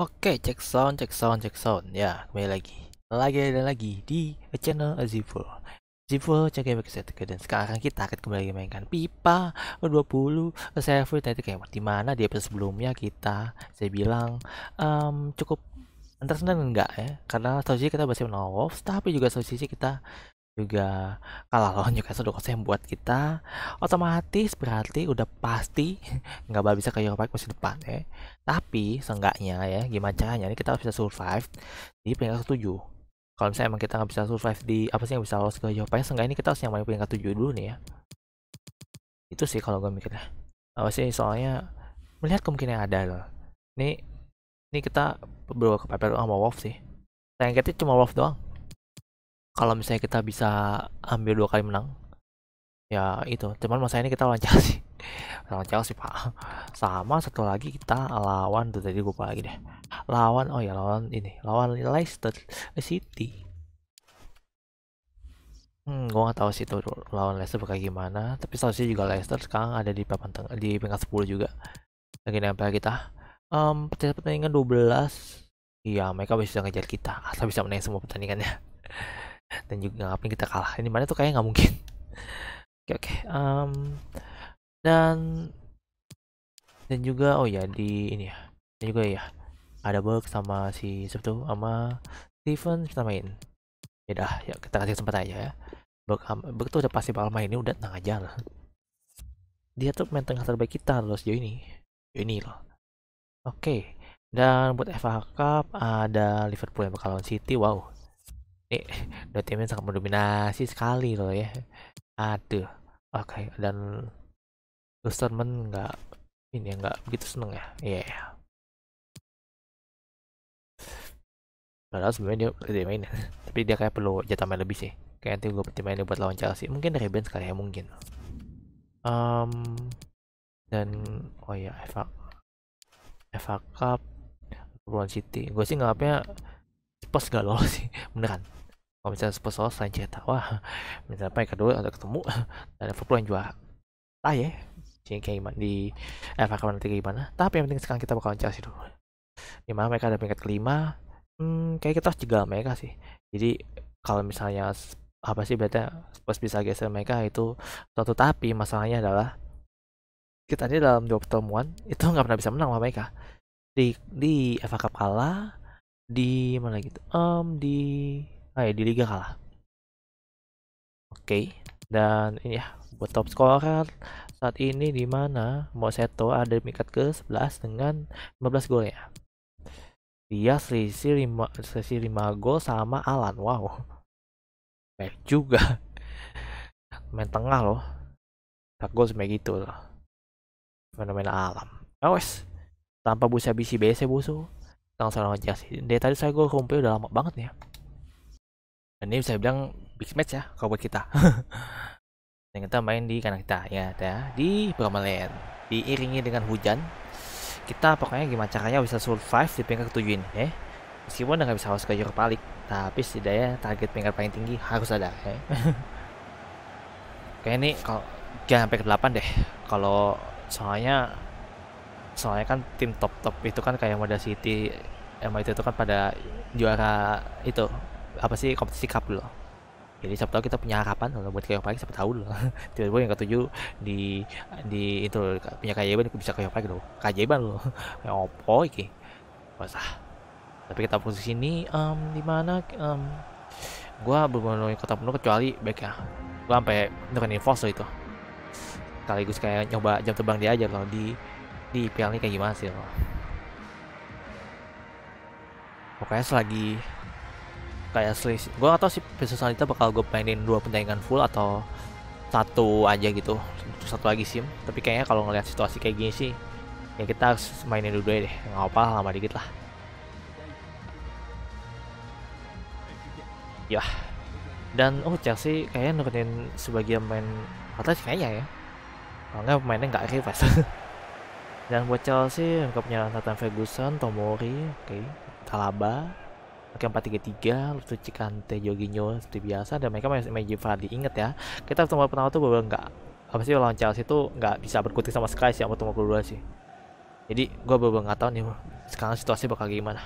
Oke, cek sound, cek sound, cek sound. Ya, kembali lagi. Lagi dan lagi di channel Aziful. Aziful, cek game setiap dan sekarang kita akan kembali mainkan pipa 20 server Tadi kayak Dimana di episode sebelumnya kita, saya bilang, um, cukup antar senang enggak ya. Karena satu kita masih menolak, tapi juga satu sisi kita juga kalah lawan Newcastle 2 kosong yang buat kita otomatis berarti udah pasti nggak bakal bisa ke Europa League musim depan ya. Tapi seenggaknya ya gimana caranya ini kita harus bisa survive di peringkat ketujuh. Kalau misalnya emang kita nggak bisa survive di apa sih yang bisa lolos ke Europa League, seenggaknya ini kita harus nyamain peringkat tujuh dulu nih ya. Itu sih kalau gue mikirnya. Apa sih soalnya melihat kemungkinan yang ada loh. Ini ini kita berdua kepepet sama Wolf sih. Saya cuma Wolf doang kalau misalnya kita bisa ambil dua kali menang ya itu cuman masa ini kita lawan Chelsea lawan Chelsea pak sama satu lagi kita lawan tuh tadi gue lagi deh lawan oh ya lawan ini lawan Leicester City hmm gue nggak tahu sih itu lawan Leicester kayak gimana tapi seharusnya juga Leicester sekarang ada di papan tengah di peringkat sepuluh juga lagi nempel kita um, pertandingan belas, iya mereka bisa ngejar kita asal bisa menang semua pertandingannya dan juga ngapain kita kalah ini mana tuh kayaknya nggak mungkin oke oke okay, okay. um, dan dan juga oh ya di ini ya dan juga ya ada bug sama si siapa sama Steven kita main ya dah ya kita kasih kesempatan aja ya bug, bug tuh udah pasti bakal main ini udah tenang aja lah dia tuh main tengah terbaik kita loh sejauh ini sejauh ini loh oke okay. dan buat FA Cup ada Liverpool yang bakal lawan City wow Nih, Dotemu sangat mendominasi sekali loh ya. Aduh. Oke, okay. dan Lusterman nggak ini ya, nggak begitu seneng ya. Iya. Yeah. Padahal sebenarnya dia, udah main, tapi dia kayak perlu jatah main lebih sih. Kayak nanti gue pertimbangin buat lawan Chelsea. Mungkin dari band sekali ya mungkin. Um, dan oh ya FA FA Cup Lawan City. Gue sih nganggapnya Spurs gak lolos sih beneran kalau misalnya super solo selain cerita wah misalnya mereka yang ada ketemu dan Liverpool yang juara lah ya jadi kayak gimana di eh bakalan nanti kayak gimana tapi yang penting sekarang kita bakalan sih dulu Gimana mereka ada peringkat kelima hmm, kayak kita harus juga mereka sih jadi kalau misalnya apa sih bedanya Spurs bisa geser mereka itu suatu tapi masalahnya adalah kita ini dalam dua pertemuan itu nggak pernah bisa menang sama mereka di di FA Cup kalah di mana gitu um, di Oh ya di Liga kalah. Oke, okay. dan ini ya buat top scorer saat ini di mana Moseto ada di peringkat ke-11 dengan 15 gol ya. Dia selisih 5, selisih 5 gol sama Alan. Wow. Baik juga. Main tengah loh. Tak gol sampai gitu loh. Fenomena alam. Awas. Ya Tanpa busa bisi BC e, busu. Langsung aja sih. Dia tadi saya gol kumpul udah lama banget nih ya dan ini bisa bilang big match ya kalau buat kita Yang kita main di kanan kita ya ada di Bromelain diiringi dengan hujan kita pokoknya gimana caranya bisa survive di peringkat ketujuh ini ya meskipun udah gak bisa harus ke Europa League tapi setidaknya target peringkat paling tinggi harus ada ya kayak ini kalau jangan sampai ke delapan deh kalau soalnya soalnya kan tim top top itu kan kayak Moda City emang itu, itu kan pada juara itu apa sih kompetisi cup dulu jadi siapa tahu kita punya harapan untuk buat kayak siapa tahu loh tiba-tiba yang ketujuh di di itu punya keajaiban bisa kayak gitu loh keajaiban loh yang opo iki basah tapi kita posisi ini um, di mana um, gue belum kota penuh kecuali baik ya gue sampai nukenin info loh itu sekaligus kayak nyoba jam terbang dia aja loh di di IPL ini kayak gimana sih loh pokoknya selagi kayak selisih gue gak tau sih besok selanjutnya bakal gue mainin dua pertandingan full atau satu aja gitu satu lagi sim tapi kayaknya kalau ngelihat situasi kayak gini sih ya kita harus mainin dulu deh nggak apa lama dikit lah ya dan oh Chelsea kayaknya nurunin sebagian main atas kayaknya ya karena pemainnya nggak rivas dan buat Chelsea punya Tatan Ferguson, Tomori, oke, okay, Kalaba, Oke 433 Lutfi Cikante Jorginho seperti biasa dan mereka masih Magic Vardy inget ya kita pertemuan pertama tuh bahwa nggak apa sih lawan Chelsea tuh nggak bisa berkutik sama sky sih sama pertemuan kedua sih jadi gue bener nggak tahu nih sekarang situasi bakal gimana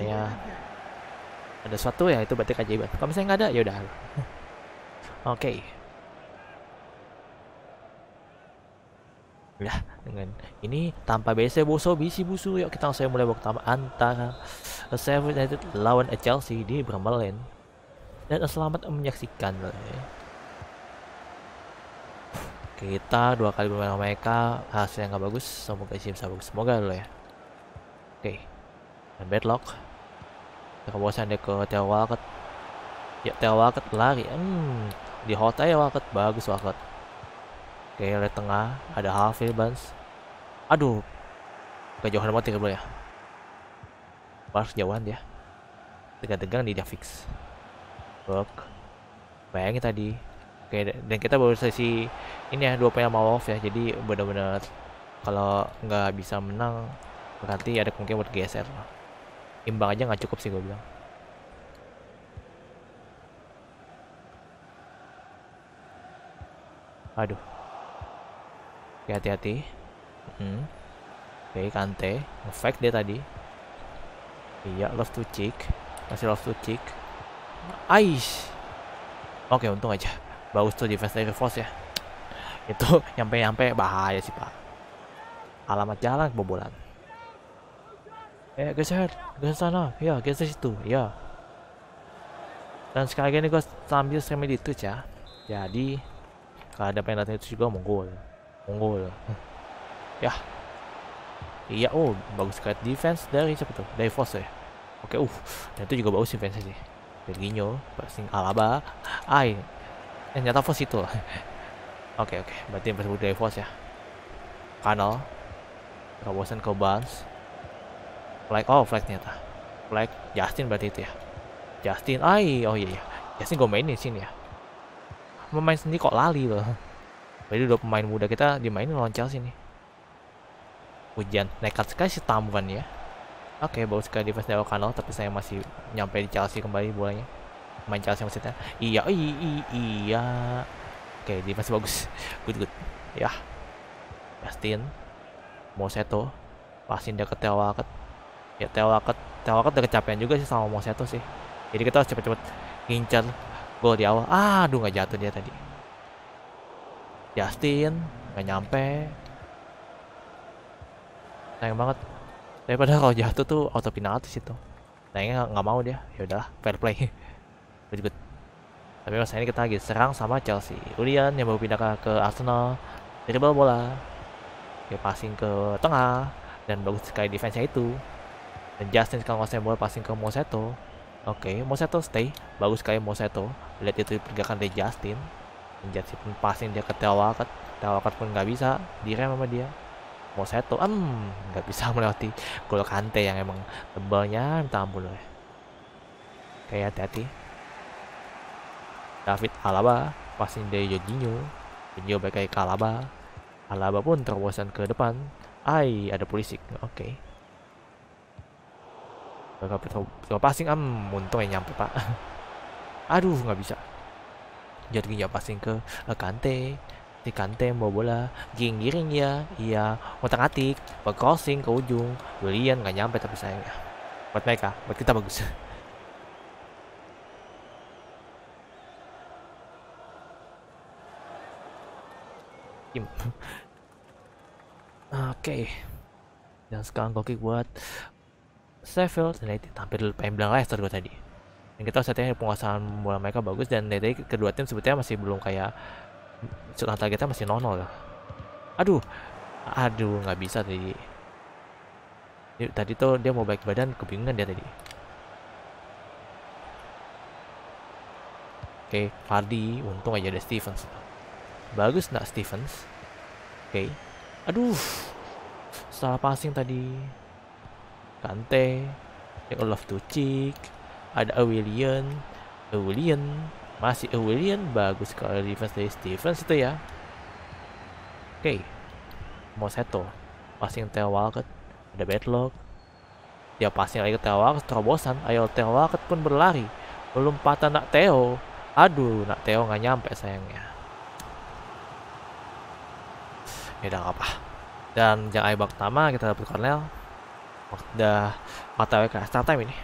ya ada sesuatu ya itu berarti kajian kalau misalnya nggak ada ya udah oke ya dengan ini tanpa BC boso bisi busu yuk kita langsung mulai waktu pertama antara Seven United lawan Chelsea di Bramall dan selamat menyaksikan ya. kita dua kali bermain mereka hasilnya nggak bagus semoga sih bisa bagus semoga lo ya oke okay. dan bedlock kebosan dia ke Theo Walcott ya Theo Walcott lari hmm, di hotel ya Walcott bagus Walcott Oke, lihat tengah. Ada half ya, Barnes. Aduh. Oke, jauhan banget ya bro ya. Barnes jauhan dia. Tegang-tegang dia fix. Bok. Bayangin tadi. Oke, dan kita baru sesi ini ya, dua pemain off ya. Jadi benar-benar kalau nggak bisa menang berarti ada kemungkinan buat geser. Imbang aja nggak cukup sih gue bilang. Aduh. Oke, hati-hati. Hmm. Oke, Kante. efek dia tadi. Iya, love to cheek. Masih love to cheek. Aish. Oke, untung aja. Bagus tuh defense dari Force ya. Itu nyampe-nyampe bahaya sih, Pak. Alamat jalan kebobolan. Eh, geser. Geser sana. Ya, geser situ. Iya. Dan sekali lagi ini gue sambil streaming di Twitch ya. Jadi, kalau ada penalti itu juga monggo unggul ya. ya iya oh bagus sekali defense dari siapa tuh dari Foss ya oke uh dan itu juga bagus defense sih Jorginho passing Alaba ay yang eh, nyata Foss itu lah oke oke berarti yang tersebut dari force ya Kanal Robertson ke bans Flag oh Flag ternyata Flag Justin berarti itu ya Justin ay oh iya iya Justin gue mainin sini ya memain sendiri kok lali loh jadi dua pemain muda kita dimainin lawan Chelsea nih. Hujan, nekat sekali si Tamvan ya. Oke, okay, bagus sekali defense dari O'Connell, tapi saya masih nyampe di Chelsea kembali bolanya. Main Chelsea maksudnya. Iya, iya, iya. Oke, okay, defense bagus. Good, good. Ya. Justin. Moseto. Pasin dia ke Tewaket. Ya, Tewaket. Tewaket udah kecapean juga sih sama Moseto sih. Jadi kita harus cepet-cepet ngincer gol di awal. Ah, aduh nggak jatuh dia tadi. Justin nggak nyampe sayang banget Tapi daripada kalau jatuh tuh auto penalti situ sayangnya nggak mau dia ya udahlah fair play good good tapi masa ini kita lagi serang sama Chelsea Julian yang baru pindah ke, ke Arsenal dribble bola dia passing ke tengah dan bagus sekali defense-nya itu dan Justin sekarang nguasain bola passing ke Moseto oke okay, Moseto stay bagus sekali Moseto lihat itu pergerakan dari Justin Injeksi pun passing dia ke Theo Walcott. pun nggak bisa direm sama dia. Mau saya em um, nggak bisa melewati gol Kante yang emang tebalnya minta ampun loh. Eh. Kayak hati-hati. David Alaba passing dia Jorginho. Jorginho baik ke Alaba. Alaba pun terobosan ke depan. Ai, ada polisi. Oke. Okay. Coba passing, am, um, untung yang nyampe pak. Aduh, nggak bisa jatuhin ya passing ke uh, Kante si Kante bawa bola giring-giring ya iya otak atik crossing ke ujung William nggak nyampe tapi sayangnya buat mereka buat kita bagus Kim oke okay. dan sekarang goki buat Sheffield United hampir pengen bilang Leicester gue tadi dan kita saat ini penguasaan bola mereka bagus dan dari kedua tim sebetulnya masih belum kayak setelah targetnya masih nol nol. aduh aduh nggak bisa tadi tadi tuh dia mau baik badan kebingungan dia tadi oke okay, Fardi untung aja ada Stevens bagus nggak Stevens oke aduh salah passing tadi Kante Olaf ya Tucik ada Awilian Awilian masih Awilian bagus sekali defense dari Stevens itu ya oke okay. seto passing Theo Walcott ada Bedlock dia passing lagi ke Theo terobosan ayo Theo pun berlari belum patah nak teo, aduh nak teo nggak nyampe sayangnya ya udah apa dan yang Aibak pertama kita dapat Cornell udah mata WK start time ini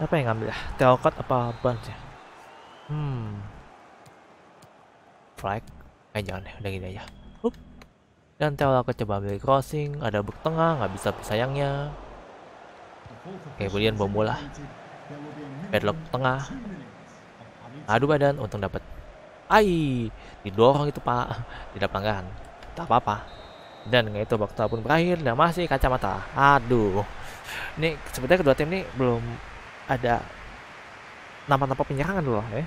apa yang ngambil ya? Telcot apa bunch ya? Hmm. Flag. Eh jangan deh, udah gini aja. Hup. Dan aku coba ambil crossing, ada bek tengah, nggak bisa sayangnya. Oke, kemudian bom bola. Padlock tengah. aduh badan, untung dapet Ai, didorong itu pak, tidak pelanggaran. Tak apa-apa. Dan nggak itu waktu pun berakhir dan masih kacamata. Aduh, ini sebetulnya kedua tim ini belum ada nama-nama penyerangan loh ya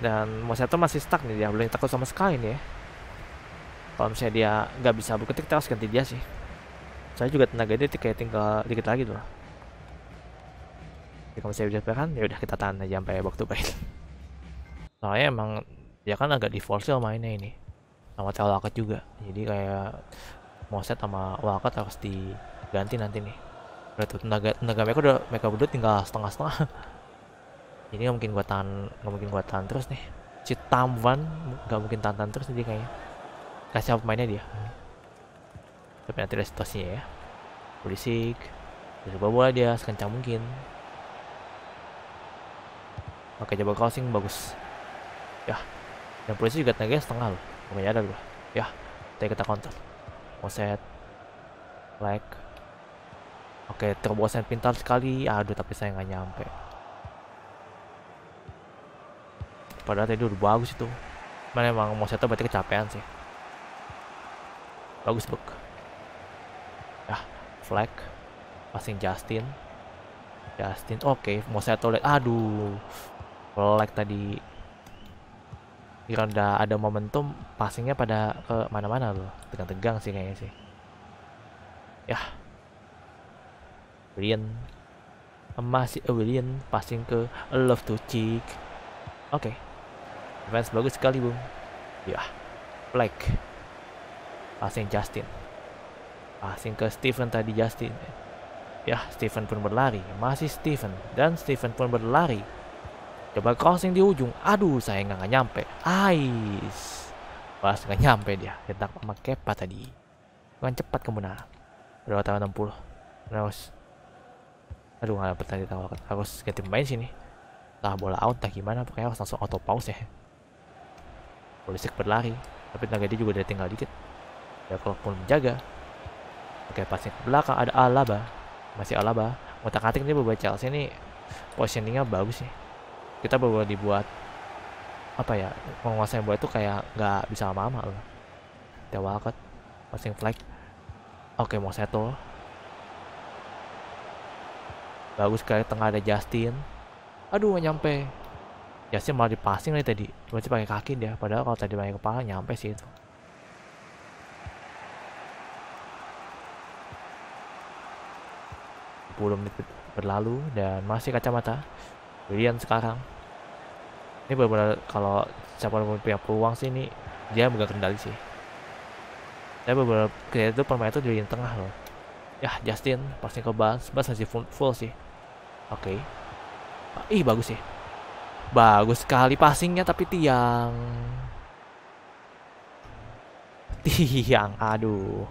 dan itu masih stuck nih dia belum takut sama sekali nih ya kalau misalnya dia nggak bisa berketik kita harus ganti dia sih saya juga tenaga dia kayak tinggal dikit lagi tuh jadi kalau saya bisa kan ya udah kita tahan aja sampai waktu baik soalnya emang dia kan agak di mainnya ini sama Tel wakat juga jadi kayak Moset sama Walcott harus diganti nanti nih udah tuh tenaga tenaga mereka udah mereka berdua tinggal setengah setengah ini nggak mungkin gua tahan nggak mungkin gua tahan terus nih si van, nggak mungkin tahan, tahan terus nih kayaknya kasih apa mainnya dia tapi nanti ada situasinya ya berisik terus coba bola dia sekencang mungkin oke coba crossing bagus ya dan polisi juga tenaganya setengah loh Gak ada gua ya kita kita counter set, like Oke, terobosan pintar sekali. Aduh, tapi saya nggak nyampe. Padahal tadi udah bagus itu. Mana emang mau setup berarti kecapean sih. Bagus, Buk. Yah, flag. Passing Justin. Justin, oke. Okay. Mau setup lihat. Aduh. Flag tadi. Kira udah ada momentum, passingnya pada ke mana-mana loh. Tegang-tegang sih kayaknya sih. Yah William masih eh, William passing ke Love to Cheek oke okay. defense bagus sekali bung ya Black passing Justin passing ke Stephen tadi Justin ya Stephen pun berlari masih Stephen dan Stephen pun berlari coba crossing di ujung aduh saya nggak nyampe Ais pas nggak nyampe dia Kita sama Kepa tadi kan cepat kemudian berapa tahun 60 terus aduh nggak dapet tadi tahu harus ganti pemain sini lah bola out tak gimana pokoknya harus langsung auto pause ya Pulisic berlari tapi tenaga dia juga udah tinggal dikit ya kalau pun menjaga oke passing ke belakang ada Alaba masih Alaba otak atik ini beberapa Chelsea ini positioningnya bagus sih kita baru dibuat apa ya menguasai bola itu kayak nggak bisa lama-lama loh Tewalcott passing flag oke mau settle Bagus kayak tengah ada Justin. Aduh gak nyampe. Justin malah dipasing nih tadi. Cuma sih pakai kaki dia. Padahal kalau tadi pakai kepala nyampe sih itu. Puluh menit berlalu dan masih kacamata. William sekarang. Ini benar-benar kalau siapa pun punya peluang sih ini dia megang kendali sih. Saya benar-benar kira itu permainan itu di tengah loh. Ya Justin pasti ke Bans, si masih full sih. Oke. Okay. Ih, bagus ya. Bagus sekali passingnya tapi tiang. Tiang, aduh.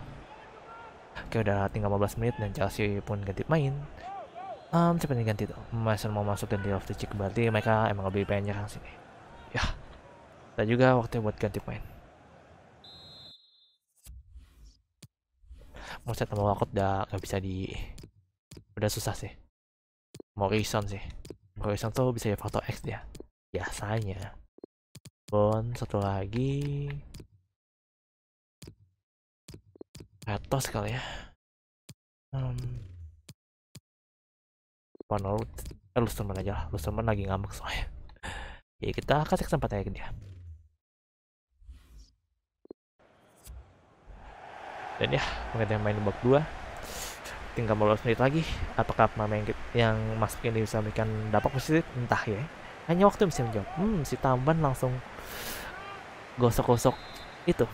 Oke, udah tinggal 15 menit dan Chelsea pun ganti main. Um, cepat ganti tuh. Mason mau masuk ganti off the cheek berarti mereka emang lebih pengen nyerang sini. Ya. Dan juga waktunya buat ganti main. Mau saya tambah waktu udah gak bisa di udah susah sih. Morrison sih Morrison tuh bisa ya foto X dia ya. biasanya Bon satu lagi Atos kali ya Um, hmm. Panol eh, Lusterman aja lah Lusterman lagi ngambek soalnya ya kita kasih kesempatan ke dia dan ya yang main bab 2 tinggal 15 menit lagi. Apakah pemain yang masuk ini bisa memberikan dampak positif? Entah ya. Hanya waktu bisa menjawab. Hmm, si Tamban langsung gosok-gosok itu.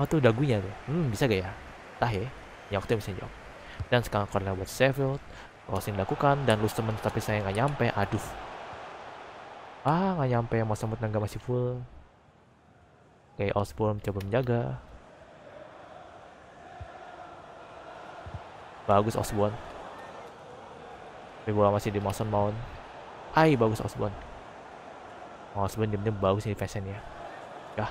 Oh, tuh dagunya tuh. Hmm, bisa gak ya? Entah ya. Hanya waktu bisa menjawab. Dan sekarang corner buat Sheffield. Crossing dilakukan dan temen tapi saya nggak nyampe. Aduh. Ah, nggak nyampe. Mau sambut naga masih full. Oke, okay, Osborne coba menjaga. Bagus Osborne. Tapi bola masih di Mason Mount. Ai bagus Osborne. Oh, Osborn jam bagus ini fashion ya. Ya,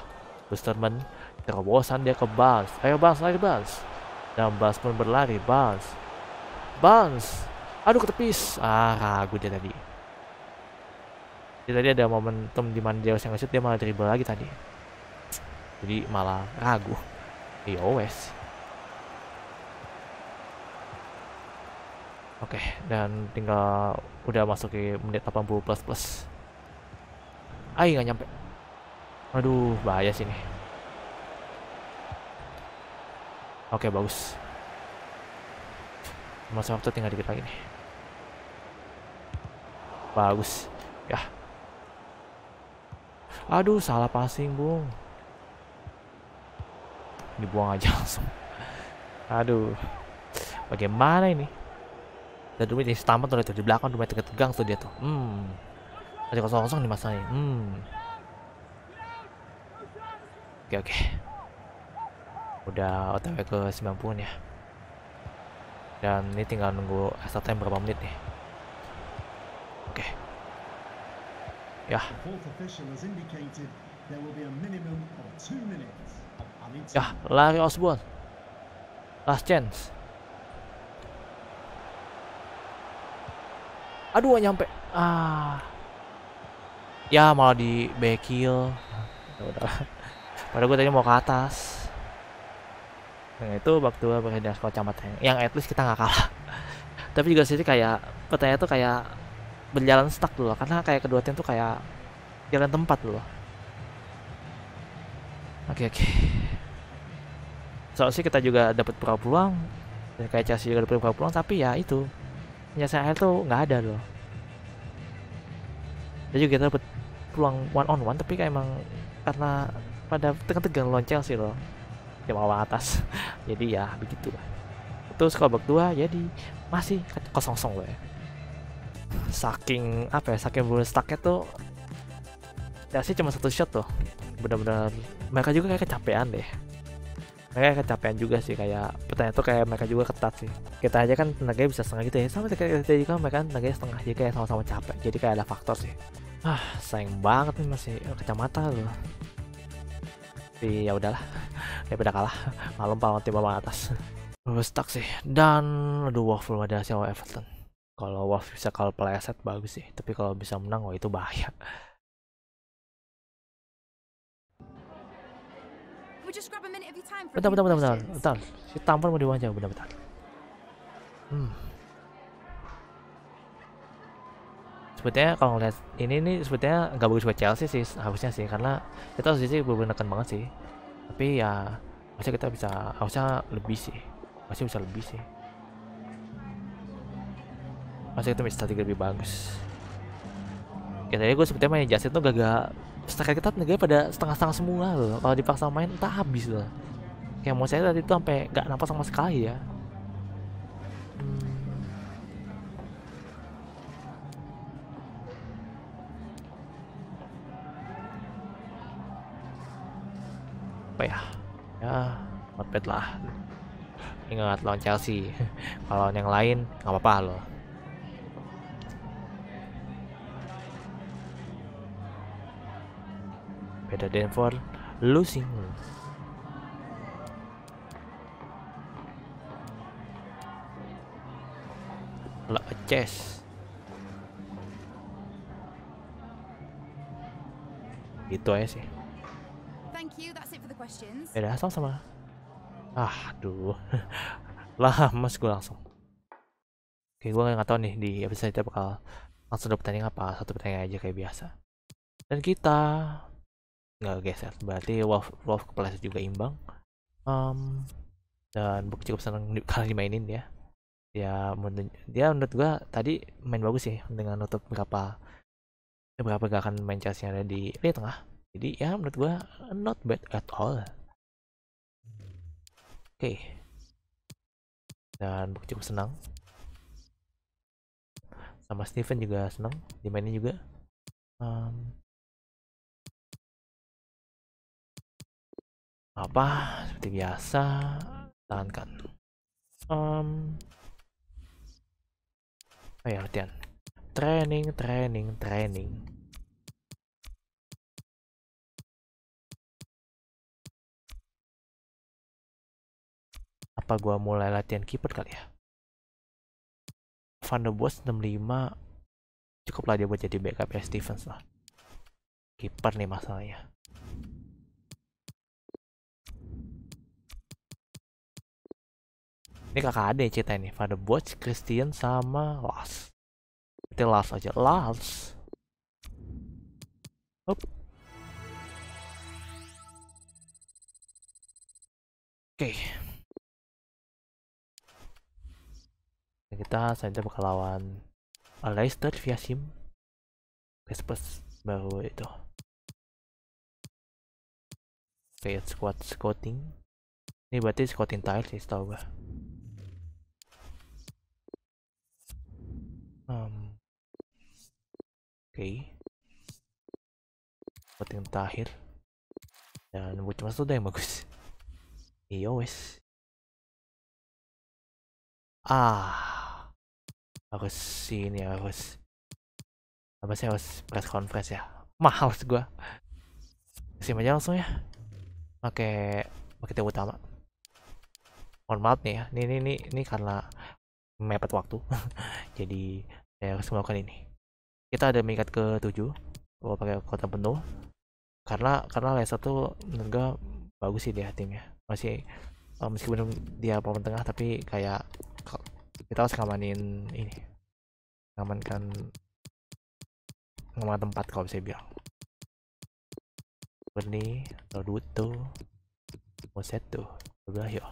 Busterman terobosan dia ke Bans. Ayo Bans, lari Bans. Dan Bans pun berlari Bans. Bans. Aduh ketepis. Ah, ragu dia tadi. Jadi tadi ada momentum di mana dia yang nge dia malah dribble lagi tadi. Jadi malah ragu. Iya, wes. Oke, okay, dan tinggal udah masuk ke menit 80 plus plus. Ayo nggak nyampe. Aduh, bahaya sini. Oke, okay, bagus. Masa waktu tinggal dikit lagi nih. Bagus. Ya. Aduh, salah passing, Bung. Dibuang aja langsung. Aduh. Bagaimana ini? Dan Dumit di stamina tuh, itu di belakang Dumit tegang-tegang tuh dia tuh. Hmm. Masih kosong-kosong nih masalahnya. Hmm. Oke, oke. Udah otw ke 90 ya. Dan ini tinggal nunggu extra time berapa menit nih. Oke. Ya. Ya, lari Osborne. Last chance. Aduh, nyampe. Ah. Ya, malah di back heel. Ya Udah. Padahal gue tadi mau ke atas. Nah, itu waktu gue perhentian kocamat camat yang at least kita nggak kalah. Tapi juga sih kayak pertanyaan tuh kayak berjalan stuck dulu karena kayak kedua tim tuh kayak jalan tempat dulu. Oke, oke. Okay. Soalnya sih kita juga dapat beberapa peluang. kayak Chelsea juga dapat beberapa peluang tapi ya itu senjata ya, air tuh nggak ada loh dan juga kita dapat peluang one on one tapi kayak emang karena pada tengah-tengah loncel sih loh di bawah atas jadi ya begitu lah terus bak dua jadi masih kosong kosong loh ya saking apa ya saking bulan stucknya tuh ya sih cuma satu shot tuh benar-benar mereka juga kayak kecapean deh mereka kecapean juga sih kayak pertanyaan tuh kayak mereka juga ketat sih kita aja kan tenaganya bisa setengah gitu ya sama kayak kita juga kan, mereka kan tenaganya setengah jadi kayak sama-sama capek jadi kayak ada faktor sih ah sayang banget nih masih eh, kacamata loh tapi ya udahlah ya daripada kalah malam pak tiba malam atas oh, stuck sih dan aduh Wolf belum ada Everton kalau Wolf bisa kalau peleset bagus sih tapi kalau bisa menang wah itu bahaya just grab a minute of Bentar, bentar, bentar, bentar, bentar. Si tampan mau diwawancar, bentar, bentar. Hmm. Sebetulnya kalau ngeliat ini ini sebetulnya nggak bagus buat Chelsea sih harusnya sih karena kita harusnya sih bener banget sih. Tapi ya harusnya kita bisa harusnya lebih sih. masih bisa lebih sih. masih kita bisa strategi lebih bagus. Ya tadi gue sebetulnya main Justin tuh gak gak setengah kita negara pada setengah-setengah semua loh. Kalau dipaksa main entah habis loh ya mau saya tadi itu sampai nggak nampak sama sekali ya apa ya ya not bad lah ingat lawan Chelsea kalau yang lain nggak apa-apa loh beda Denver losing like a chest gitu aja sih thank you that's it for the questions Ya eh, udah, sama ah aduh lah mas gue langsung oke gue nggak tau nih di episode kita bakal langsung ada pertanyaan apa satu pertanyaan aja kayak biasa dan kita nggak geser berarti wolf wolf kepleset juga imbang um, dan bukti cukup seneng kalian dimainin ya ya menurut dia ya menurut gua tadi main bagus sih dengan nutup berapa berapa gerakan main Chelsea ada di lini tengah jadi ya menurut gua not bad at all oke okay. dan cukup senang sama Steven juga senang dimainin juga um, apa seperti biasa tahankan um, Oh ya, latihan. Training, training, training. Apa gua mulai latihan kiper kali ya? Van der Bos 65 lima cukuplah dia buat jadi backup ya Stevens lah. Kiper nih masalahnya. Ini kakak ada yang cerita ini. Father Boch, Christian sama Lars. Kita Lars aja. Lars. Hop. Oke. Okay. Nah, kita selanjutnya bakal lawan Leicester via Sim. Vespers baru itu. Oke, squad scouting. Ini berarti scouting tile sih, setau gue. um, oke okay. buat yang terakhir dan buat cuma sudah yang bagus iya wes ah harus ini harus apa sih harus press conference ya sih gua sim aja langsung ya pakai pakai tiap utama mohon maaf nih ya ini ini, ini karena mepet waktu jadi saya harus melakukan ini kita ada meningkat ke 7 kalau pakai kota penuh karena karena Leicester tuh menurut gue bagus sih dia timnya masih eh, meskipun dia pemain tengah tapi kayak kita harus ngamanin ini ngamankan ngamankan tempat kalau bisa bilang Berni, tuh Moseto, Bagayo.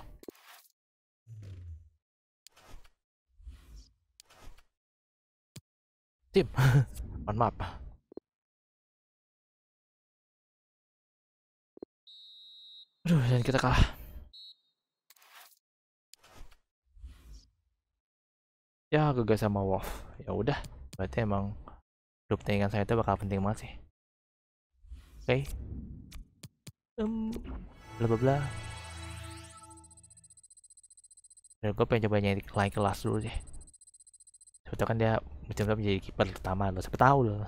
tim mohon maaf aduh dan kita kalah ya gagal sama Wolf ya udah berarti emang grup tayangan saya itu bakal penting banget sih oke okay. um, bla bla bla dan gue pengen coba nyari lain kelas dulu sih sebetulnya kan dia macam macam jadi kiper pertama lo siapa tahu lo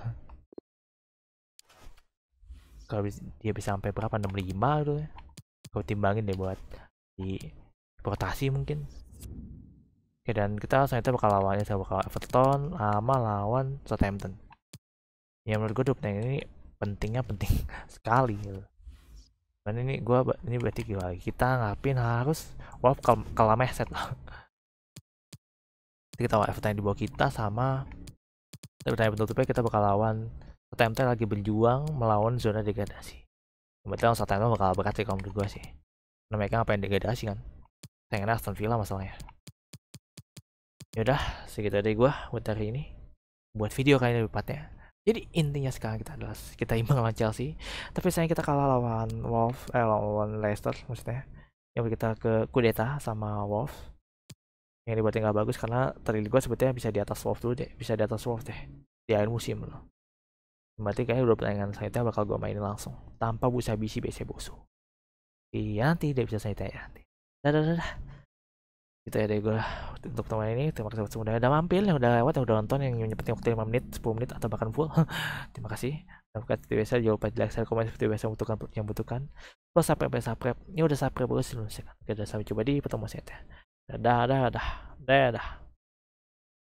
kalau dia bisa sampai berapa 65 gitu ya kau timbangin deh buat di rotasi mungkin oke dan kita selanjutnya bakal lawannya saya bakal Everton sama lawan Southampton Yang menurut gue Dupneng ini pentingnya penting sekali Dan ini gue ini berarti gila kita ngapain harus kalau kalah meset loh kita lawan Everton yang di bawah kita sama tanya penutupnya kita bakal lawan Southampton lagi berjuang melawan zona degradasi langsung Southampton bakal berat sih kalau menurut gue sih karena mereka ngapain degradasi kan pengen Aston Villa masalahnya yaudah segitu dari gue buat hari ini buat video kali ini tepatnya jadi intinya sekarang kita adalah kita imbang lawan Chelsea tapi sayang kita kalah lawan Wolf eh lawan Leicester maksudnya yang kita ke kudeta sama Wolf yang dibuatnya nggak bagus karena terlihat gue sebetulnya bisa di atas wolf dulu deh bisa di atas wolf deh di akhir musim loh berarti kayaknya udah pertandingan saya bakal gue mainin langsung tanpa busa bisi BC bosu iya nanti dia bisa saya ya nanti dadah dadah gitu ya deh gue untuk teman ini terima kasih buat semua udah mampir yang udah lewat yang udah nonton yang nyempetin waktu 5 menit 10 menit atau bahkan full terima kasih dan bukan seperti biasa jangan lupa di like share komen seperti biasa yang butuhkan yang butuhkan plus subscribe subscribe ini udah subscribe bagus sih oke udah sampai coba di pertemuan saya. Da da da da da.